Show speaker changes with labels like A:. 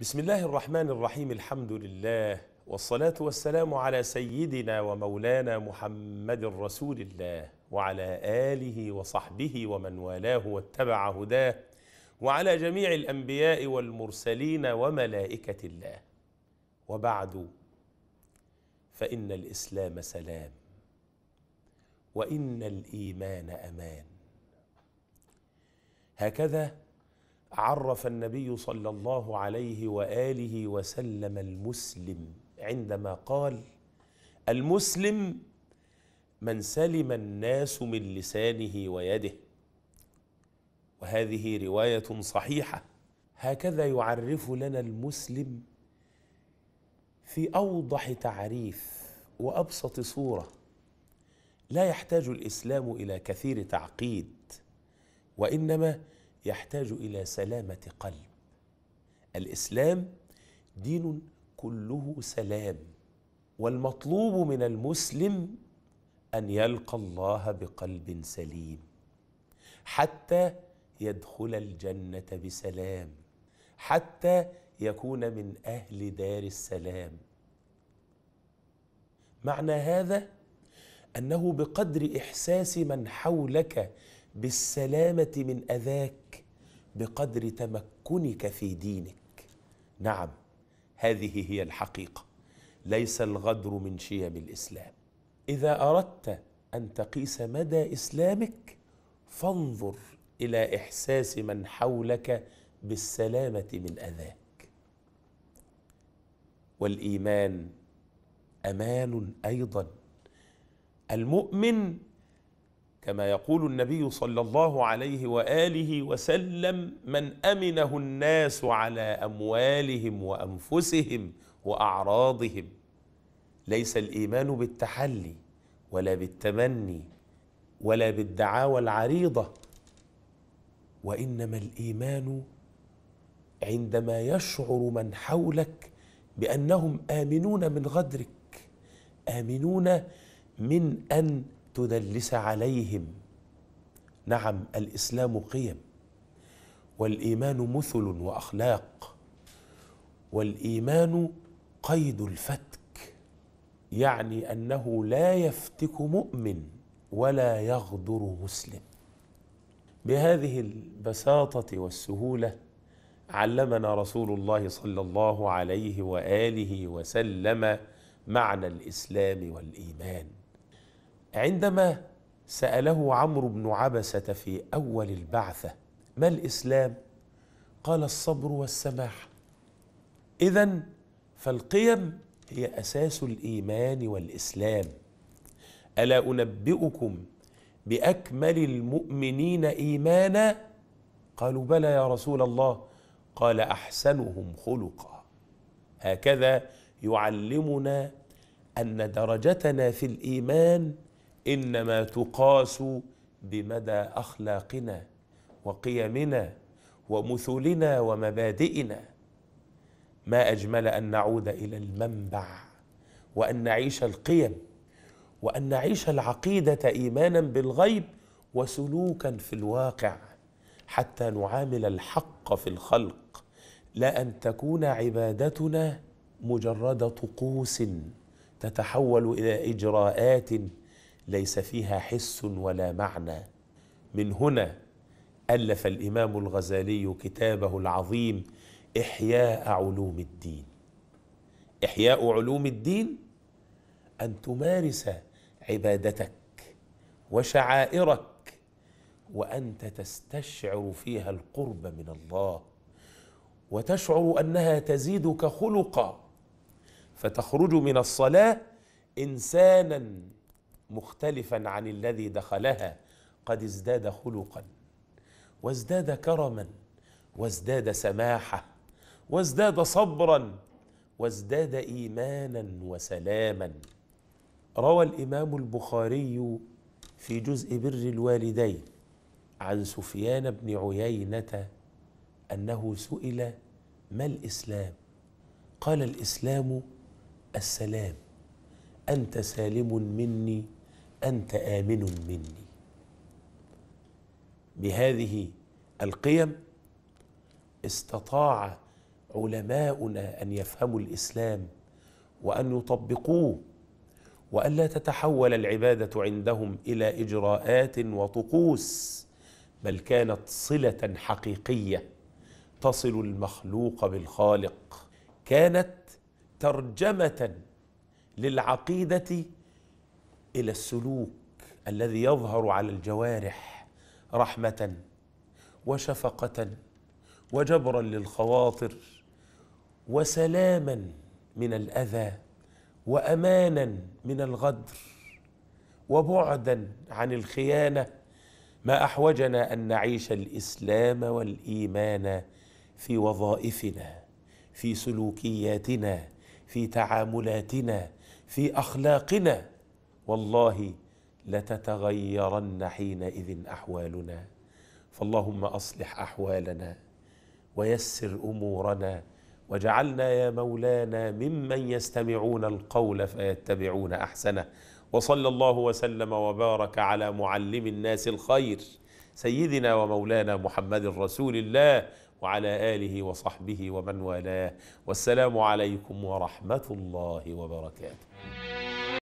A: بسم الله الرحمن الرحيم الحمد لله والصلاة والسلام على سيدنا ومولانا محمد رسول الله وعلى آله وصحبه ومن والاه واتبع هداه وعلى جميع الأنبياء والمرسلين وملائكة الله وبعد فإن الإسلام سلام وإن الإيمان أمان هكذا عرف النبي صلى الله عليه واله وسلم المسلم عندما قال المسلم من سلم الناس من لسانه ويده وهذه روايه صحيحه هكذا يعرف لنا المسلم في اوضح تعريف وابسط صوره لا يحتاج الاسلام الى كثير تعقيد وانما يحتاج الى سلامه قلب الاسلام دين كله سلام والمطلوب من المسلم ان يلقى الله بقلب سليم حتى يدخل الجنه بسلام حتى يكون من اهل دار السلام معنى هذا انه بقدر احساس من حولك بالسلامه من اذاك بقدر تمكنك في دينك نعم هذه هي الحقيقه ليس الغدر من شيم الاسلام اذا اردت ان تقيس مدى اسلامك فانظر الى احساس من حولك بالسلامه من اذاك والايمان امان ايضا المؤمن كما يقول النبي صلى الله عليه واله وسلم من امنه الناس على اموالهم وانفسهم واعراضهم ليس الايمان بالتحلي ولا بالتمني ولا بالدعاوى العريضه وانما الايمان عندما يشعر من حولك بانهم امنون من غدرك امنون من ان تدلس عليهم نعم الاسلام قيم والايمان مثل واخلاق والايمان قيد الفتك يعني انه لا يفتك مؤمن ولا يغدر مسلم بهذه البساطه والسهوله علمنا رسول الله صلى الله عليه واله وسلم معنى الاسلام والايمان عندما سأله عمرو بن عبسة في أول البعثة ما الإسلام؟ قال الصبر والسماح إذا فالقيم هي أساس الإيمان والإسلام ألا أنبئكم بأكمل المؤمنين إيمانا قالوا بلى يا رسول الله قال أحسنهم خلقا هكذا يعلمنا أن درجتنا في الإيمان إنما تقاس بمدى أخلاقنا وقيمنا ومثلنا ومبادئنا ما أجمل أن نعود إلى المنبع وأن نعيش القيم وأن نعيش العقيدة إيمانا بالغيب وسلوكا في الواقع حتى نعامل الحق في الخلق لا أن تكون عبادتنا مجرد طقوس تتحول إلى إجراءات ليس فيها حس ولا معنى من هنا ألف الإمام الغزالي كتابه العظيم إحياء علوم الدين إحياء علوم الدين أن تمارس عبادتك وشعائرك وأنت تستشعر فيها القرب من الله وتشعر أنها تزيدك خلقا فتخرج من الصلاة إنسانا مختلفا عن الذي دخلها قد ازداد خلقا وازداد كرما وازداد سماحه وازداد صبرا وازداد ايمانا وسلاما روى الامام البخاري في جزء بر الوالدين عن سفيان بن عيينه انه سئل ما الاسلام قال الاسلام السلام انت سالم مني أنت آمن مني بهذه القيم استطاع علماؤنا أن يفهموا الإسلام وأن يطبقوه وألا تتحول العبادة عندهم إلى إجراءات وطقوس بل كانت صلة حقيقية تصل المخلوق بالخالق كانت ترجمة للعقيدة الى السلوك الذي يظهر على الجوارح رحمه وشفقه وجبرا للخواطر وسلاما من الاذى وامانا من الغدر وبعدا عن الخيانه ما احوجنا ان نعيش الاسلام والايمان في وظائفنا في سلوكياتنا في تعاملاتنا في اخلاقنا والله لتتغيرن حينئذ احوالنا فاللهم اصلح احوالنا ويسر امورنا وجعلنا يا مولانا ممن يستمعون القول فيتبعون احسنه وصلى الله وسلم وبارك على معلم الناس الخير سيدنا ومولانا محمد رسول الله وعلى اله وصحبه ومن والاه والسلام عليكم ورحمه الله وبركاته